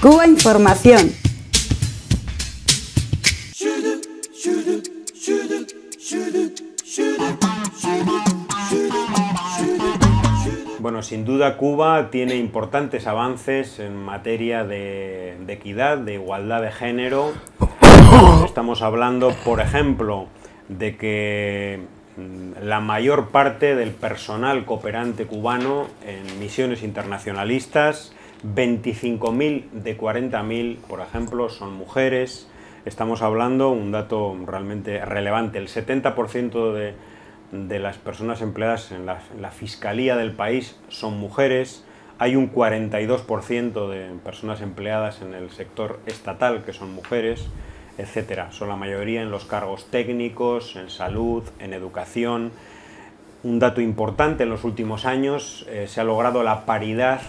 Cuba Información. Bueno, sin duda Cuba tiene importantes avances en materia de, equidad, de igualdad de género. Estamos hablando, por ejemplo, de que mm, la mayor parte del personal cooperante cubano en misiones internacionalistas 25.000 de 40.000, por ejemplo, son mujeres. Estamos hablando, un dato realmente relevante, el 70% de, las personas empleadas en la, fiscalía del país son mujeres. Hay un 42% de personas empleadas en el sector estatal que son mujeres, etc. Son la mayoría en los cargos técnicos, en salud, en educación. Un dato importante en los últimos años eh, se ha logrado la paridad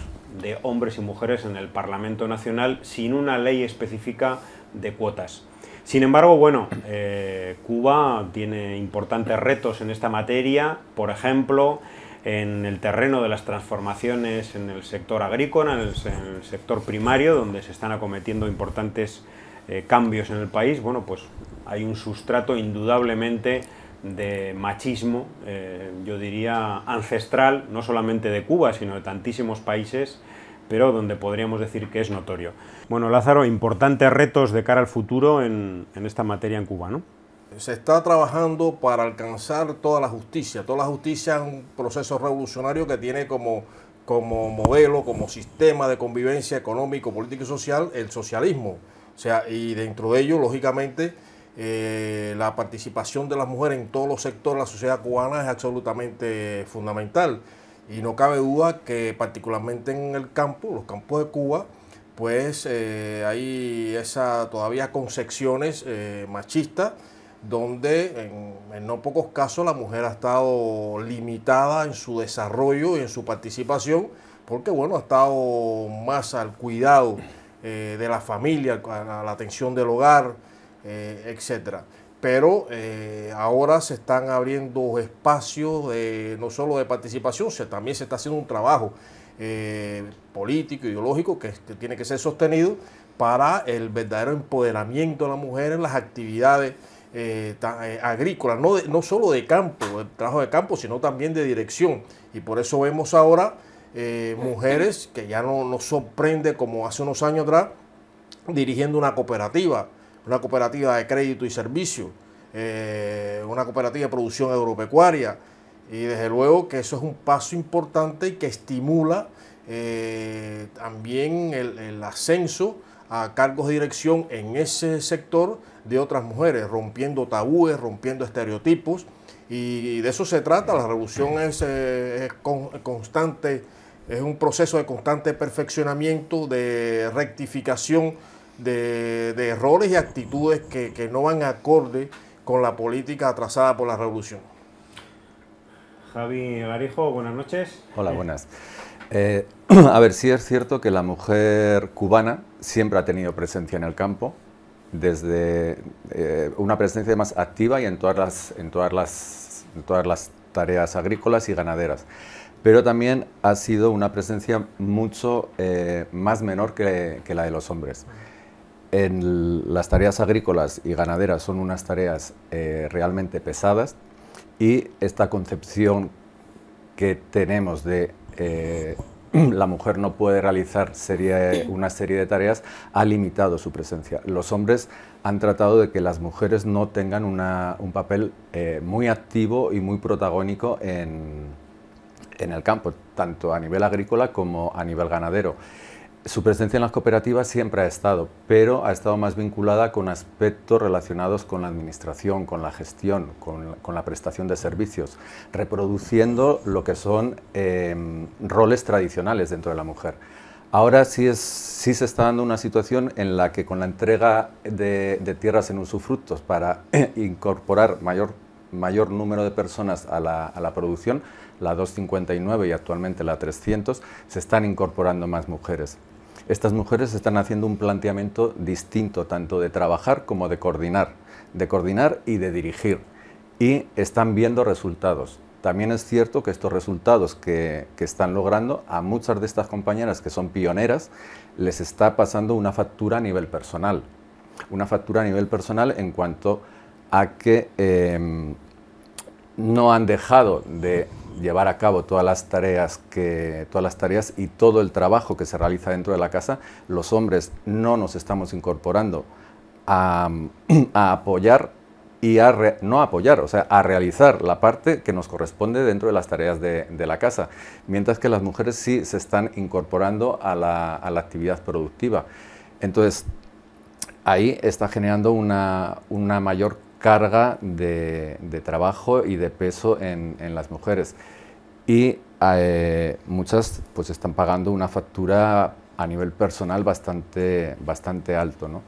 de hombres y mujeres en el Parlamento Nacional sin una ley específica de cuotas. Sin embargo, bueno, eh, Cuba tiene importantes retos en esta materia, por ejemplo, en el terreno de las transformaciones en el sector agrícola, en el, sector primario, donde se están acometiendo importantes eh, cambios en el país, bueno, pues hay un sustrato indudablemente de machismo, eh, yo diría ancestral, no solamente de Cuba, sino de tantísimos países, pero donde podríamos decir que es notorio. Bueno, Lázaro, importantes retos de cara al futuro en, esta materia en Cuba, ¿no? Se está trabajando para alcanzar toda la justicia. Toda la justicia es un proceso revolucionario que tiene como, como modelo, como sistema de convivencia económico, político y social el socialismo. O sea, y dentro de ello, lógicamente, eh, la participación de las mujeres en todos los sectores de la sociedad cubana es absolutamente fundamental. Y no cabe duda que particularmente en el campo, los campos de Cuba, pues eh, hay esa todavía concepciones eh, machistas donde en, no pocos casos la mujer ha estado limitada en su desarrollo y en su participación, porque bueno, ha estado más al cuidado de la familia, a la atención del hogar, eh, etcétera. Pero eh, ahora se están abriendo espacios de, no solo de participación, también se está haciendo un trabajo eh, político, ideológico, que, tiene que ser sostenido para el verdadero empoderamiento de la mujer en las actividades agrícolas no, solo de campo, el trabajo de campo, sino también de dirección. Y por eso vemos ahora mujeres que ya no nos sorprende como hace unos años atrás, dirigiendo una cooperativa una cooperativa de crédito y servicio, eh, una cooperativa de producción agropecuaria. Y desde luego que eso es un paso importante que estimula eh, también el, ascenso a cargos de dirección en ese sector de otras mujeres, rompiendo tabúes, rompiendo estereotipos. Y de eso se trata, la revolución es, eh, constante, es un proceso de constante perfeccionamiento, de rectificación de, errores y actitudes que, no van acorde con la política atrasada por la revolución. Javi Garijo, buenas noches. Hola, eh. buenas. Eh, a ver, sí es cierto que la mujer cubana siempre ha tenido presencia en el campo, desde eh, una presencia más activa y en todas las, en todas las, todas las tareas agrícolas y ganaderas. Pero también ha sido una presencia mucho más menor que, que, la de los hombres las tareas agrícolas y ganaderas son unas tareas eh, realmente pesadas y esta concepción que tenemos de eh, la mujer no puede realizar una serie de tareas ha limitado su presencia. Los hombres han tratado de que las mujeres no tengan un papel eh, muy activo y muy protagónico en el campo, tanto a nivel agrícola como a nivel ganadero. Su presencia en las cooperativas siempre ha estado, pero ha estado más vinculada con aspectos relacionados con la administración, con la gestión, con, la prestación de servicios, reproduciendo lo que son em, roles tradicionales dentro de la mujer. Ahora sí, se está dando una situación en la que con la entrega de, tierras en usufructos para incorporar mayor, mayor número de personas a la, a la producción, la 259 y actualmente la 300, se están incorporando más mujeres estas mujeres están haciendo un planteamiento distinto, tanto de trabajar como de coordinar, de coordinar y de dirigir, y están viendo resultados. También es cierto que estos resultados que, están logrando a muchas de estas compañeras que son pioneras les está pasando una factura a nivel personal. Una factura a nivel personal en cuanto a que em, no han dejado de llevar a cabo todas las tareas que todas las tareas y todo el trabajo que se realiza dentro de la casa, los hombres no nos estamos incorporando a, apoyar y a no apoyar, o sea, a realizar la parte que nos corresponde dentro de las tareas de, la casa, mientras que las mujeres sí se están incorporando a la, actividad productiva. Entonces, ahí está generando una, una mayor carga de, trabajo y de peso en, las mujeres. Y eh, muchas pues están pagando una factura a nivel personal bastante, bastante alto. ¿no?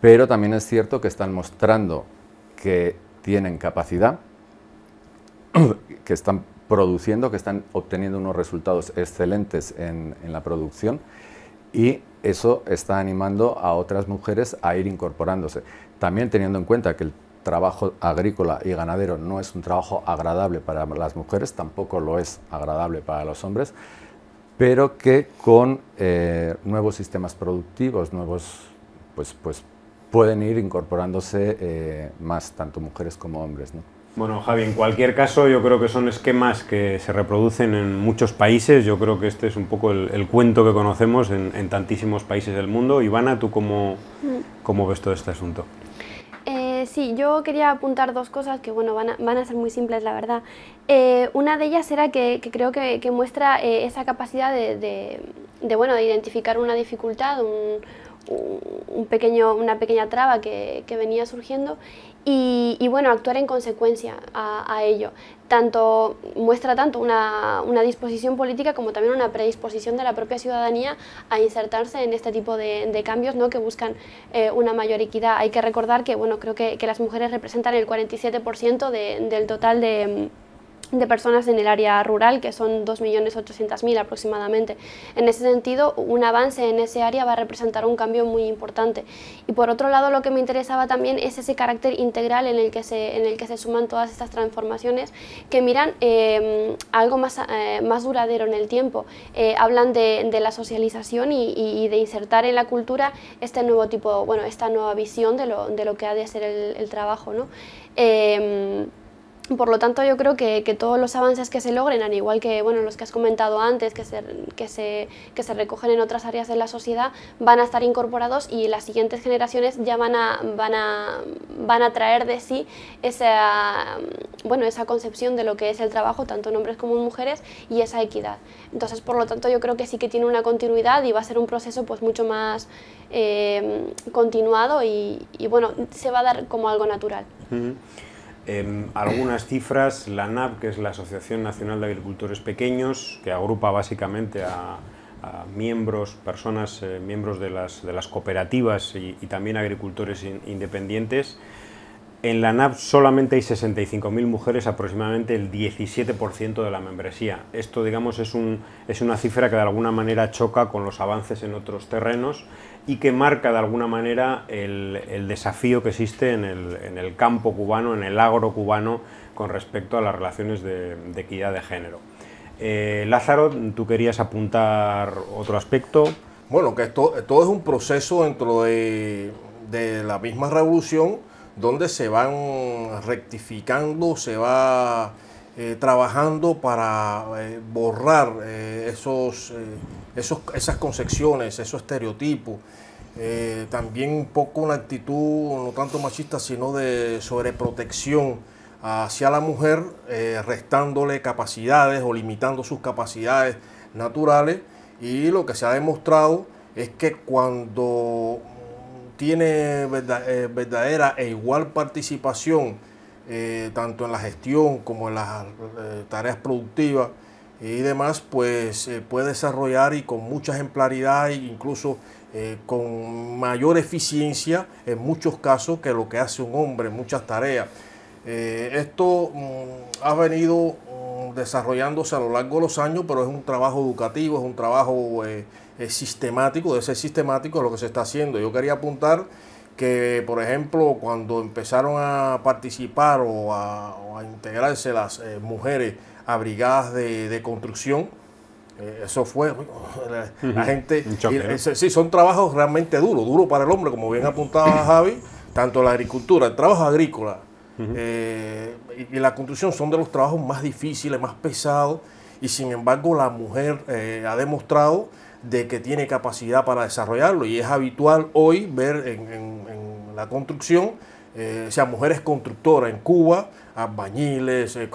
Pero también es cierto que están mostrando que tienen capacidad, que están produciendo, que están obteniendo unos resultados excelentes en, en, la producción y eso está animando a otras mujeres a ir incorporándose. También teniendo en cuenta que el trabajo agrícola y ganadero no es un trabajo agradable para las mujeres, tampoco lo es agradable para los hombres, pero que con eh, nuevos sistemas productivos, nuevos, pues, pues pueden ir incorporándose eh, más tanto mujeres como hombres. Bueno, Javi, en cualquier caso yo creo que son esquemas que se reproducen en muchos países. Yo creo que este es un poco el, cuento que conocemos en, tantísimos países del mundo. Ivana, ¿tú cómo, mm. cómo ves todo este asunto? Sí, yo quería apuntar dos cosas que bueno, van, a, van a ser muy simples, la verdad. Eh, una de ellas era que, creo que, muestra eh, esa capacidad de, de, bueno, de identificar una dificultad, un, un pequeño, una pequeña traba que, venía surgiendo y, y, bueno, actuar en consecuencia a, ello. Tanto muestra tanto una, disposición política como también una predisposición de la propia ciudadanía a insertarse en este tipo de, cambios ¿no? que buscan eh, una mayor equidad. Hay que recordar que, bueno, creo que, las mujeres representan el 47% de, del total de de personas en el área rural, que son 2.800.000 aproximadamente. En ese sentido, un avance en ese área va a representar un cambio muy importante. Y por otro lado, lo que me interesaba también es ese carácter integral en el que se, en el que se suman todas estas transformaciones que miran em, algo más, eh, más duradero en el tiempo. Eh, hablan de, de, la socialización y, y, de insertar en la cultura este nuevo tipo, bueno, esta nueva visión de lo, de lo que ha de ser el, el trabajo. ¿no? Em, por lo tanto, yo creo que, todos los avances que se logren, al igual que bueno, los que has comentado antes, que se, que, se, que se recogen en otras áreas de la sociedad, van a estar incorporados y las siguientes generaciones ya van a, van a, van a traer de sí esa, bueno, esa concepción de lo que es el trabajo, tanto en hombres como en mujeres, y esa equidad. Entonces, por lo tanto, yo creo que sí que tiene una continuidad y va a ser un proceso pues, mucho más eh, continuado y, bueno, se va a dar como algo natural. Em, algunas cifras, la NAP, que es la Asociación Nacional de Agricultores Pequeños, que agrupa básicamente a, miembros, personas, eh, miembros de las, cooperativas y, también agricultores independientes, en la NAP solamente hay 65.000 mujeres, aproximadamente el 17% de la membresía. Esto, digamos, es, es una cifra que de alguna manera choca con los avances en otros terrenos y que marca de alguna manera el, desafío que existe en el, campo cubano, en el agro cubano, con respecto a las relaciones de, equidad de género. Eh, Lázaro, tú querías apuntar otro aspecto. Bueno, que esto, todo es un proceso dentro de la misma revolución donde se van rectificando, se va eh, trabajando para eh, borrar eh, esos, esas concepciones, esos estereotipos. también un poco una actitud no tanto machista, sino de sobreprotección hacia la mujer, restándole capacidades o limitando sus capacidades naturales. Y lo que se ha demostrado es que cuando tiene verdadera e igual participación, eh, tanto en la gestión como en las eh, tareas productivas y demás, pues se eh, puede desarrollar y con mucha ejemplaridad e incluso con mayor eficiencia en muchos casos que lo que hace un hombre en muchas tareas. esto mm, ha venido mm, desarrollándose a lo largo de los años, pero es un trabajo educativo, es un trabajo sistemático, de ser sistemático lo que se está haciendo. Yo quería apuntar que, por ejemplo, cuando empezaron a participar o a, integrarse las eh, mujeres a brigadas de, construcción, eh, eso fue, la, gente, sí, son trabajos realmente duros, duros para el hombre, como bien apuntaba Javi, tanto la agricultura, el trabajo agrícola eh, y, la construcción son de los trabajos más difíciles, más pesados, y sin embargo la mujer ha demostrado de que tiene capacidad para desarrollarlo y es habitual hoy ver en, la construcción, eh, o sea, mujeres constructoras en Cuba, albañiles, eh,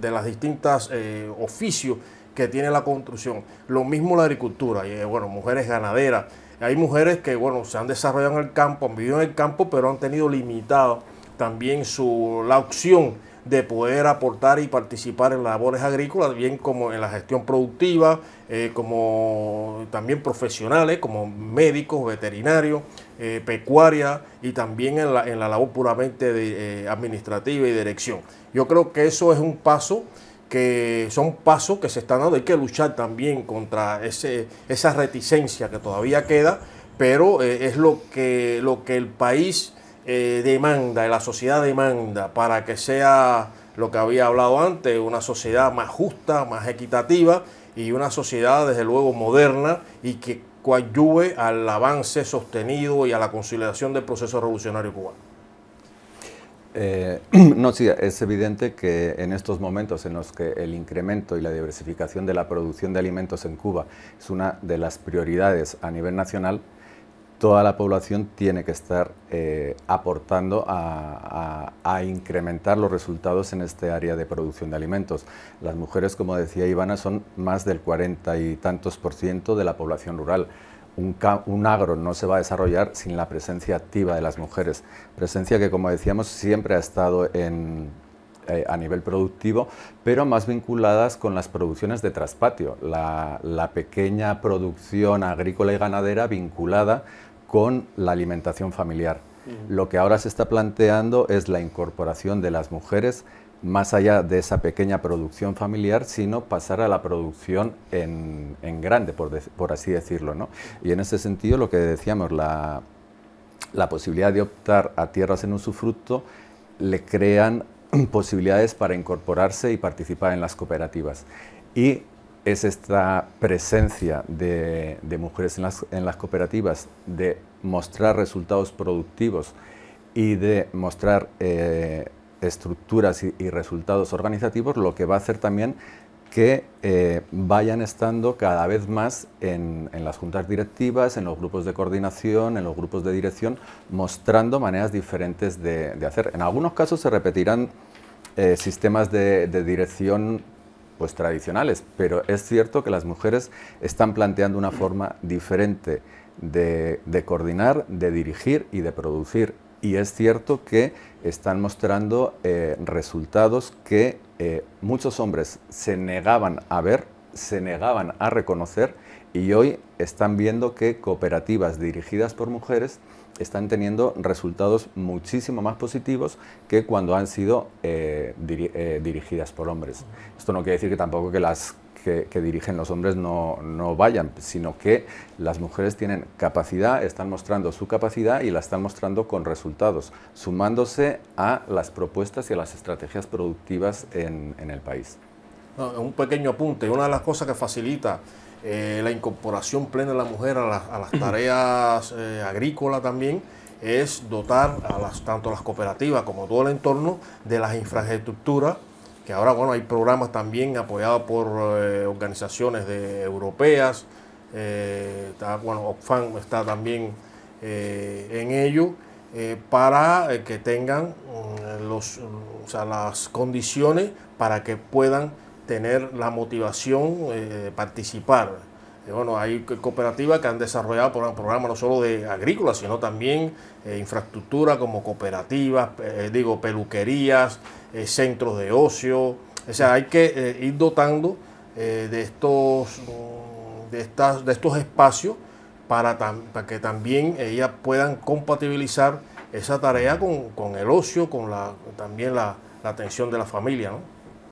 de las distintas eh, oficios que tiene la construcción. Lo mismo la agricultura, bueno, mujeres ganaderas. Hay mujeres que, bueno, se han desarrollado en el campo, han vivido en el campo, pero han tenido limitado también su, la opción de poder aportar y participar en labores agrícolas, bien como en la gestión productiva, eh, como también profesionales, como médicos, veterinarios, eh, pecuaria y también en la, en la labor puramente eh, administrativa y dirección. Yo creo que eso es un paso que son pasos que se están dando, hay que luchar también contra esa reticencia que todavía queda, pero es lo que, lo que el país eh, demanda, la sociedad demanda para que sea lo que había hablado antes, una sociedad más justa, más equitativa y una sociedad desde luego moderna y que coadyuve al avance sostenido y a la consolidación del proceso revolucionario cubano. Eh, no, sí, es evidente que en estos momentos en los que el incremento y la diversificación de la producción de alimentos en Cuba es una de las prioridades a nivel nacional, toda la población tiene que estar eh, aportando a, incrementar los resultados en este área de producción de alimentos. Las mujeres, como decía Ivana, son más del 40 y tantos por ciento de la población rural. Un, agro no se va a desarrollar sin la presencia activa de las mujeres. Presencia que, como decíamos, siempre ha estado eh, a nivel productivo, pero más vinculadas con las producciones de traspatio, la pequeña producción agrícola y ganadera vinculada con la alimentación familiar. Lo que ahora se está planteando es la incorporación de las mujeres más allá de esa pequeña producción familiar, sino pasar a la producción en, grande, por, así decirlo. ¿no? Y en ese sentido, lo que decíamos, la, posibilidad de optar a tierras en usufructo le crean posibilidades para incorporarse y participar en las cooperativas. Y es esta presencia de, mujeres en las, en las, cooperativas, de mostrar resultados productivos y de mostrar eh, estructuras y, resultados organizativos, lo que va a hacer también que eh, vayan estando cada vez más en, las juntas directivas, en los grupos de coordinación, en los grupos de dirección, mostrando maneras diferentes de, hacer. En algunos casos se repetirán eh, sistemas de, de dirección pues tradicionales, pero es cierto que las mujeres están planteando una forma diferente de, coordinar, de dirigir y de producir. Y es cierto que están mostrando eh, resultados que eh, muchos hombres se negaban a ver, se negaban a reconocer y hoy están viendo que cooperativas dirigidas por mujeres están teniendo resultados muchísimo más positivos que cuando han sido eh, eh, dirigidas por hombres. Esto no quiere decir que tampoco que las que, dirigen los hombres no, vayan, sino que las mujeres tienen capacidad, están mostrando su capacidad y la están mostrando con resultados, sumándose a las propuestas y a las estrategias productivas en, el país. un pequeño apunte, una de las cosas que facilita eh, la incorporación plena de la mujer a, las tareas eh, agrícolas también es dotar a las, tanto a las cooperativas como todo el entorno de las infraestructuras, que ahora bueno hay programas también apoyados por eh, organizaciones de, europeas, está, bueno, Oxfam está también en ello, para que tengan mm, los, las condiciones para que puedan tener la motivación de eh, participar. Eh, bueno, hay cooperativas que han desarrollado programas no solo de agrícola, sino también eh, infraestructura como cooperativas, digo, peluquerías, centros de ocio. O sea, hay que ir dotando de, estos, mm, de, estas, de estos espacios para, que también ellas puedan compatibilizar esa tarea con, el ocio, con la, también la, la atención de la familia. ¿no?